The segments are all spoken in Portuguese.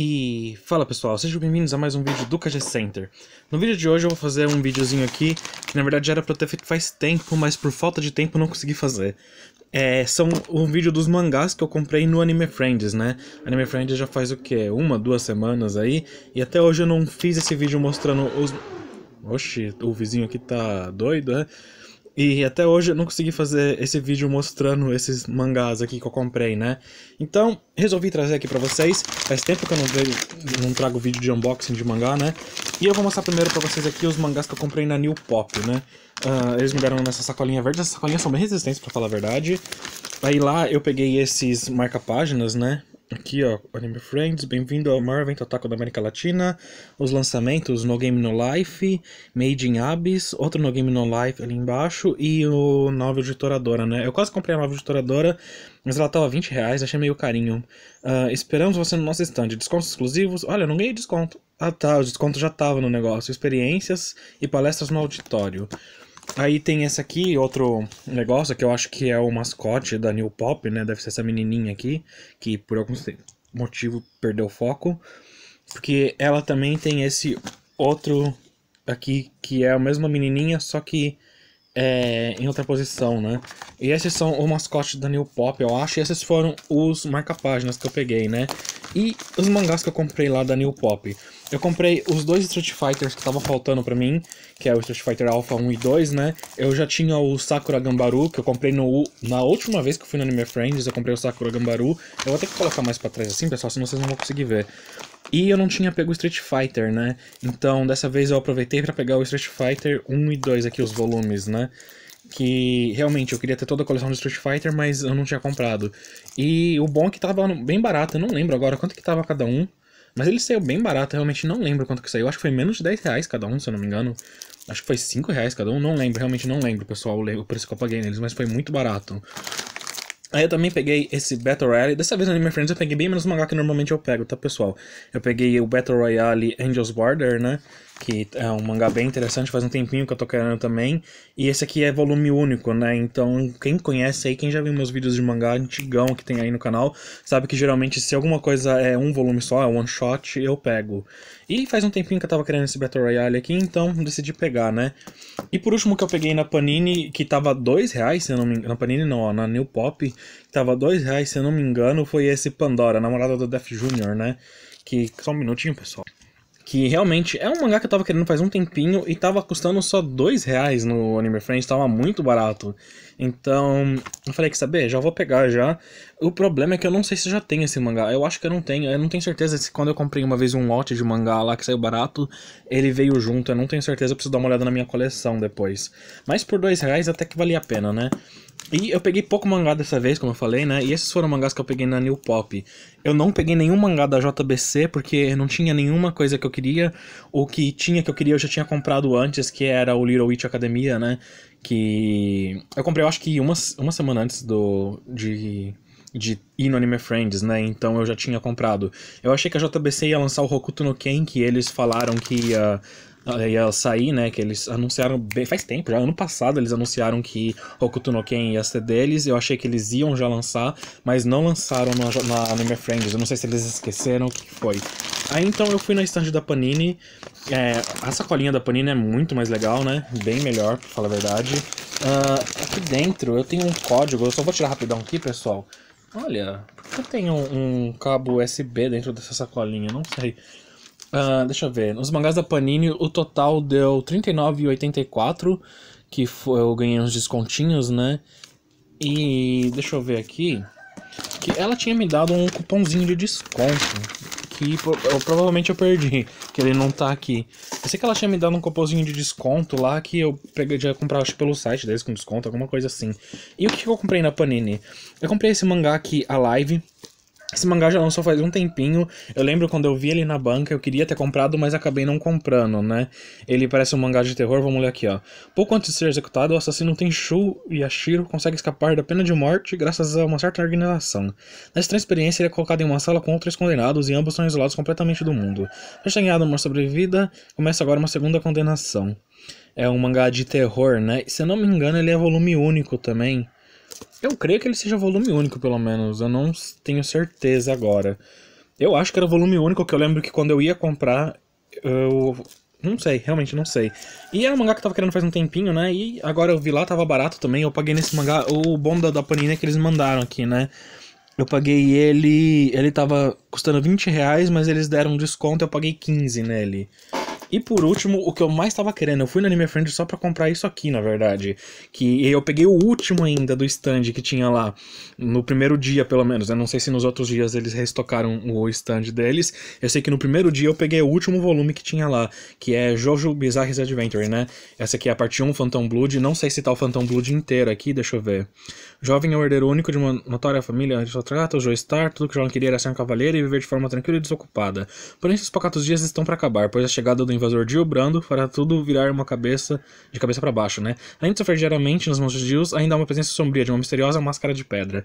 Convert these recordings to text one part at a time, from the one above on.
E fala pessoal, sejam bem-vindos a mais um vídeo do KG Center. No vídeo de hoje eu vou fazer um videozinho aqui, que na verdade era pra eu ter feito faz tempo, mas por falta de tempo não consegui fazer. É, são um vídeo dos mangás que eu comprei no Anime Friends, né? Anime Friends já faz o que? Uma, duas semanas aí, e até hoje eu não fiz esse vídeo mostrando os... Oxi, o vizinho aqui tá doido, né? E até hoje eu não consegui fazer esse vídeo mostrando esses mangás aqui que eu comprei, né? Então, resolvi trazer aqui pra vocês. Faz tempo que eu não, vejo, não trago vídeo de unboxing de mangá, né? E eu vou mostrar primeiro pra vocês aqui os mangás que eu comprei na New Pop, né? Uh, eles me deram nessa sacolinha verde. Essas sacolinhas são bem resistentes, pra falar a verdade. Aí lá eu peguei esses marca-páginas, né? Aqui, ó, Anime Friends, bem-vindo ao maior evento otaku da América Latina. Os lançamentos No Game No Life, Made in Abyss, outro No Game No Life ali embaixo e o Nova Editoradora, né? Eu quase comprei a Nova Editoradora, mas ela tava 20 reais, achei meio carinho. Uh, esperamos você no nosso stand. Descontos exclusivos? Olha, não ganhei desconto. Ah tá, o desconto já tava no negócio. Experiências e palestras no auditório. Aí tem essa aqui, outro negócio que eu acho que é o mascote da New Pop, né? Deve ser essa menininha aqui, que por algum motivo perdeu o foco. Porque ela também tem esse outro aqui, que é a mesma menininha, só que é, em outra posição, né? E esses são o mascote da New Pop, eu acho, e esses foram os marca-páginas que eu peguei, né? E os mangás que eu comprei lá da New Pop. Eu comprei os dois Street Fighters que estavam faltando para mim, que é o Street Fighter Alpha 1 e 2, né? Eu já tinha o Sakura Gambaru, que eu comprei no, na última vez que eu fui no Anime Friends, eu comprei o Sakura Gambaru. Eu vou ter que colocar mais para trás assim, pessoal, senão vocês não vão conseguir ver. E eu não tinha pego o Street Fighter, né? Então dessa vez eu aproveitei para pegar o Street Fighter 1 e 2 aqui, os volumes, né? Que realmente eu queria ter toda a coleção de Street Fighter, mas eu não tinha comprado. E o bom é que tava bem barato, eu não lembro agora quanto que tava cada um. Mas ele saiu bem barato, eu realmente não lembro quanto que saiu. Acho que foi menos de 10 reais cada um, se eu não me engano. Acho que foi 5 reais cada um, não lembro, realmente não lembro, pessoal, o preço que eu paguei neles, mas foi muito barato. Aí eu também peguei esse Battle Royale. Dessa vez no né, Anime Friends eu peguei bem menos mangá que normalmente eu pego, tá pessoal? Eu peguei o Battle Royale Angels Border, né? que é um mangá bem interessante, faz um tempinho que eu tô querendo também. E esse aqui é volume único, né? Então, quem conhece aí, quem já viu meus vídeos de mangá antigão que tem aí no canal, sabe que geralmente se alguma coisa é um volume só, é one shot, eu pego. E faz um tempinho que eu tava querendo esse Battle Royale aqui, então decidi pegar, né? E por último que eu peguei na Panini, que tava dois reais, se eu não me engano, na Panini não, ó, na New Pop, que tava dois reais, se eu não me engano, foi esse Pandora, namorada do Def Jr., né? Que, só um minutinho, pessoal que realmente é um mangá que eu tava querendo faz um tempinho e tava custando só dois reais no Anime Friends, tava muito barato. Então, eu falei que saber, já vou pegar já. O problema é que eu não sei se já tem esse mangá. Eu acho que eu não tenho, eu não tenho certeza se quando eu comprei uma vez um lote de mangá lá que saiu barato, ele veio junto. Eu não tenho certeza, eu preciso dar uma olhada na minha coleção depois. Mas por dois reais até que valia a pena, né? E eu peguei pouco mangá dessa vez, como eu falei, né? E esses foram mangás que eu peguei na New Pop. Eu não peguei nenhum mangá da JBC porque não tinha nenhuma coisa que eu queria. O que tinha que eu queria eu já tinha comprado antes, que era o Little Witch Academia, né? Que eu comprei, eu acho que uma, uma semana antes do de, de ir no Anime Friends, né? Então eu já tinha comprado. Eu achei que a JBC ia lançar o Hokuto no Ken, que eles falaram que ia ia ah. sair, né? Que eles anunciaram bem, faz tempo, já ano passado eles anunciaram que Hokuto no Ken ia ser deles. Eu achei que eles iam já lançar, mas não lançaram na, na Anime Friends. Eu não sei se eles esqueceram o que foi. Aí então eu fui na estante da Panini. É, a sacolinha da Panini é muito mais legal, né? Bem melhor, pra falar a verdade. Uh, aqui dentro eu tenho um código, eu só vou tirar rapidão aqui, pessoal. Olha, por que eu tenho um, um cabo USB dentro dessa sacolinha? Não sei. Uh, deixa eu ver. Nos mangás da Panini, o total deu R$39,84, que foi, eu ganhei uns descontinhos, né? E deixa eu ver aqui. Que ela tinha me dado um cupomzinho de desconto. Que eu, provavelmente eu perdi, que ele não tá aqui. Eu sei que ela tinha me dado um cupomzinho de desconto lá que eu peguei de comprar acho, pelo site deles com desconto, alguma coisa assim. E o que eu comprei na Panini? Eu comprei esse mangá aqui, a live esse mangá já lançou faz um tempinho. Eu lembro quando eu vi ele na banca, eu queria ter comprado, mas acabei não comprando, né? Ele parece um mangá de terror, vamos ler aqui, ó. Pouco antes de ser executado, o assassino Tenchu Yashiro consegue escapar da pena de morte graças a uma certa organização. Nesta experiência, ele é colocado em uma sala com outros condenados e ambos são isolados completamente do mundo. Rechaneado uma sobrevida, começa agora uma segunda condenação. É um mangá de terror, né? se eu não me engano, ele é volume único também. Eu creio que ele seja volume único, pelo menos. Eu não tenho certeza agora. Eu acho que era volume único, que eu lembro que quando eu ia comprar, eu. Não sei, realmente não sei. E era um mangá que eu tava querendo faz um tempinho, né? E agora eu vi lá, tava barato também. Eu paguei nesse mangá. O bom da, da Panini que eles mandaram aqui, né? Eu paguei ele. Ele tava custando 20 reais, mas eles deram um desconto eu paguei 15 nele. E por último, o que eu mais tava querendo, eu fui no Anime Friend só para comprar isso aqui, na verdade. Que eu peguei o último ainda do stand que tinha lá, no primeiro dia pelo menos. Eu não sei se nos outros dias eles restocaram o stand deles. Eu sei que no primeiro dia eu peguei o último volume que tinha lá, que é Jojo Bizarre's Adventure, né? Essa aqui é a parte 1, Phantom Blood. Não sei se tá o Phantom Blood inteiro aqui, deixa eu ver. Jovem é o herdeiro único de uma notória família trata o Joestar, tudo que João queria era ser um cavaleiro e viver de forma tranquila e desocupada. Porém, esses pacatos dias estão para acabar, pois a chegada do invasor Jill Brando fará tudo virar uma cabeça de cabeça para baixo, né? Além de sofrer diariamente nas mãos de Jill, ainda há uma presença sombria de uma misteriosa máscara de pedra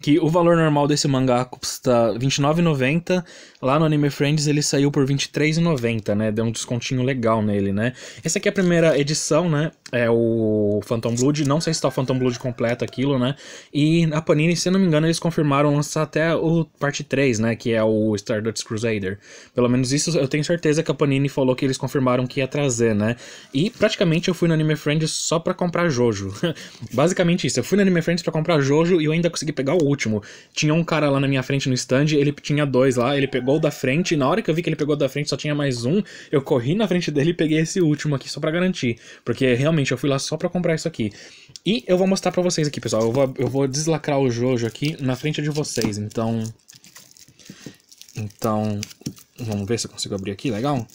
que o valor normal desse mangá custa R$29,90. Lá no Anime Friends ele saiu por R$23,90, né? Deu um descontinho legal nele, né? Essa aqui é a primeira edição, né? É o Phantom Blood. Não sei se tá o Phantom Blood completo aquilo, né? E a Panini, se não me engano, eles confirmaram lançar até o parte 3, né? Que é o Stardust Crusader. Pelo menos isso eu tenho certeza que a Panini falou que eles confirmaram que ia trazer, né? E praticamente eu fui no Anime Friends só pra comprar Jojo. Basicamente isso. Eu fui no Anime Friends pra comprar Jojo e eu ainda consegui pegar o último. Tinha um cara lá na minha frente no stand, ele tinha dois lá, ele pegou o da frente, e na hora que eu vi que ele pegou o da frente só tinha mais um, eu corri na frente dele e peguei esse último aqui só para garantir. Porque realmente eu fui lá só para comprar isso aqui. E eu vou mostrar para vocês aqui, pessoal. Eu vou, eu vou deslacrar o Jojo aqui na frente de vocês, então. Então. Vamos ver se eu consigo abrir aqui, legal?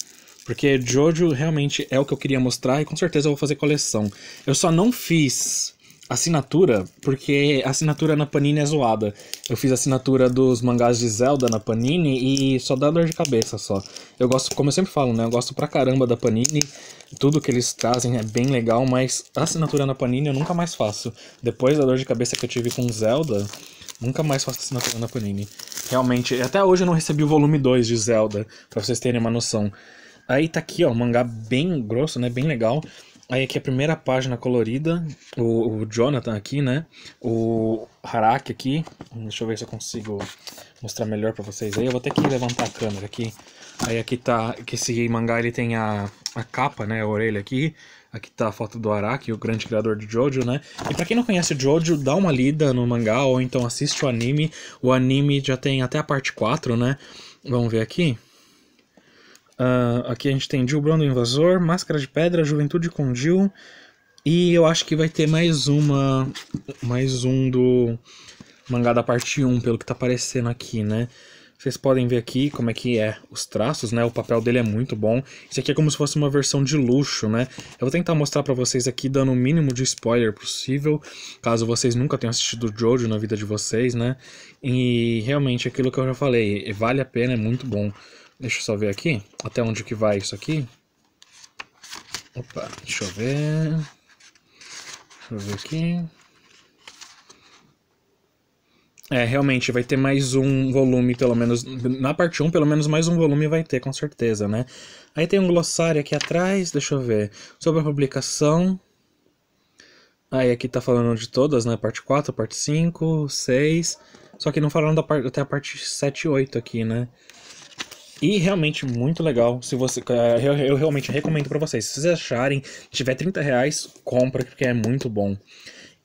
Porque Jojo realmente é o que eu queria mostrar e com certeza eu vou fazer coleção. Eu só não fiz assinatura, porque assinatura na Panini é zoada. Eu fiz assinatura dos mangás de Zelda na Panini e só dá dor de cabeça só. Eu gosto, como eu sempre falo, né? Eu gosto pra caramba da Panini. Tudo que eles trazem é bem legal, mas assinatura na Panini eu nunca mais faço. Depois da dor de cabeça que eu tive com Zelda, nunca mais faço assinatura na Panini. Realmente, até hoje eu não recebi o volume 2 de Zelda, para vocês terem uma noção. Aí tá aqui, ó, mangá bem grosso, né? Bem legal. Aí aqui a primeira página colorida, o, o, Jonathan aqui, né? O Haraki aqui. Deixa eu ver se eu consigo mostrar melhor para vocês aí. Eu vou ter que levantar a câmera aqui. Aí aqui tá que esse mangá ele tem a, a capa, né, a orelha aqui. Aqui tá a foto do Araki, o grande criador de Jojo, né? E para quem não conhece o Jojo, dá uma lida no mangá ou então assiste o anime. O anime já tem até a parte 4, né? Vamos ver aqui. Uh, aqui a gente tem Jill Brando Invasor, Máscara de Pedra, Juventude com Jill. E eu acho que vai ter mais uma. Mais um do mangá da parte 1, pelo que tá aparecendo aqui, né? Vocês podem ver aqui como é que é os traços, né? O papel dele é muito bom. Isso aqui é como se fosse uma versão de luxo, né? Eu vou tentar mostrar para vocês aqui, dando o mínimo de spoiler possível, caso vocês nunca tenham assistido Jojo na vida de vocês, né? E realmente, aquilo que eu já falei, vale a pena, é muito bom. Deixa eu só ver aqui, até onde que vai isso aqui. Opa, deixa eu ver. Deixa eu ver aqui. É, realmente, vai ter mais um volume, pelo menos. Na parte 1, pelo menos mais um volume vai ter, com certeza, né? Aí tem um glossário aqui atrás, deixa eu ver. Sobre a publicação. Aí aqui tá falando de todas, né? Parte 4, parte 5, 6. Só que não falaram da parte, até a parte 7 e 8 aqui, né? E realmente muito legal. Se você, é, eu, eu realmente recomendo para vocês. Se vocês acharem, tiver 30 reais, compra, porque é muito bom.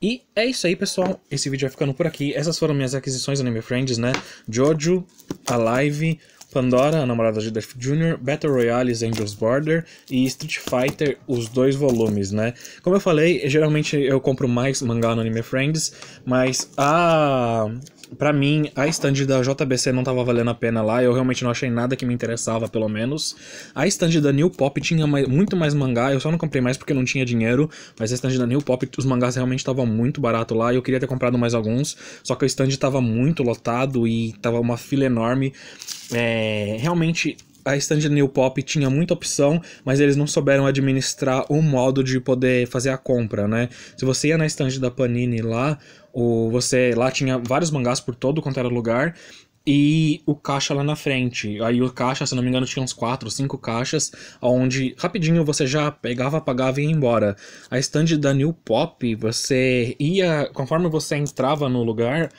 E é isso aí, pessoal. Esse vídeo vai ficando por aqui. Essas foram minhas aquisições né, Anime Friends, né? Jojo, Alive, Pandora, a namorada de Death Jr., Battle Royale, Angels Border e Street Fighter, os dois volumes, né? Como eu falei, geralmente eu compro mais mangá no Anime Friends, mas a para mim, a stand da JBC não tava valendo a pena lá, eu realmente não achei nada que me interessava, pelo menos. A stand da New Pop tinha mais, muito mais mangá, eu só não comprei mais porque não tinha dinheiro, mas a stand da New Pop, os mangás realmente estavam muito barato lá, e eu queria ter comprado mais alguns, só que o stand tava muito lotado e tava uma fila enorme. É, realmente, a stand New Pop tinha muita opção, mas eles não souberam administrar o um modo de poder fazer a compra, né? Se você ia na stand da Panini lá, o, você lá tinha vários mangás por todo quanto era lugar e o caixa lá na frente. Aí o caixa, se não me engano, tinha uns 4 cinco 5 caixas, onde rapidinho você já pegava, pagava e ia embora. A stand da New Pop, você ia, conforme você entrava no lugar,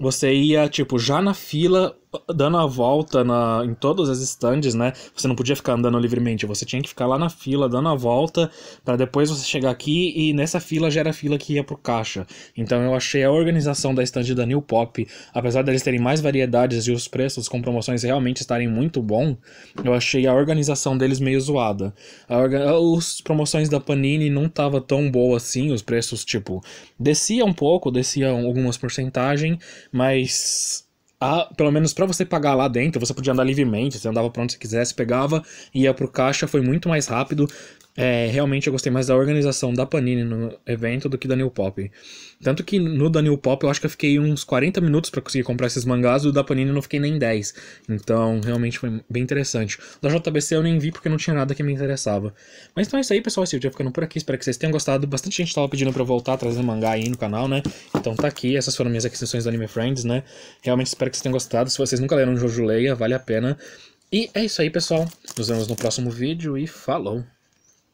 você ia, tipo, já na fila dando a volta na, em todas as estandes, né? Você não podia ficar andando livremente, você tinha que ficar lá na fila dando a volta para depois você chegar aqui e nessa fila já era a fila que ia pro caixa. Então eu achei a organização da estande da New Pop, apesar deles terem mais variedades e os preços com promoções realmente estarem muito bom, eu achei a organização deles meio zoada. A orga... Os promoções da Panini não tava tão boa assim, os preços tipo descia um pouco, descia algumas porcentagem, mas a, pelo menos para você pagar lá dentro, você podia andar livremente, você andava pra onde você quisesse, pegava, ia pro caixa, foi muito mais rápido é, realmente eu gostei mais da organização da Panini no evento do que da New Pop. Tanto que no da New Pop eu acho que eu fiquei uns 40 minutos para conseguir comprar esses mangás, do da Panini eu não fiquei nem 10. Então realmente foi bem interessante. Da JBC eu nem vi porque não tinha nada que me interessava. Mas então é isso aí, pessoal. Esse vídeo ficando por aqui. Espero que vocês tenham gostado. Bastante gente tava pedindo para voltar trazendo mangá aí no canal, né? Então tá aqui. Essas foram minhas aquisições do Anime Friends, né? Realmente espero que vocês tenham gostado. Se vocês nunca leram Jojo Leia, vale a pena. E é isso aí, pessoal. Nos vemos no próximo vídeo e falou!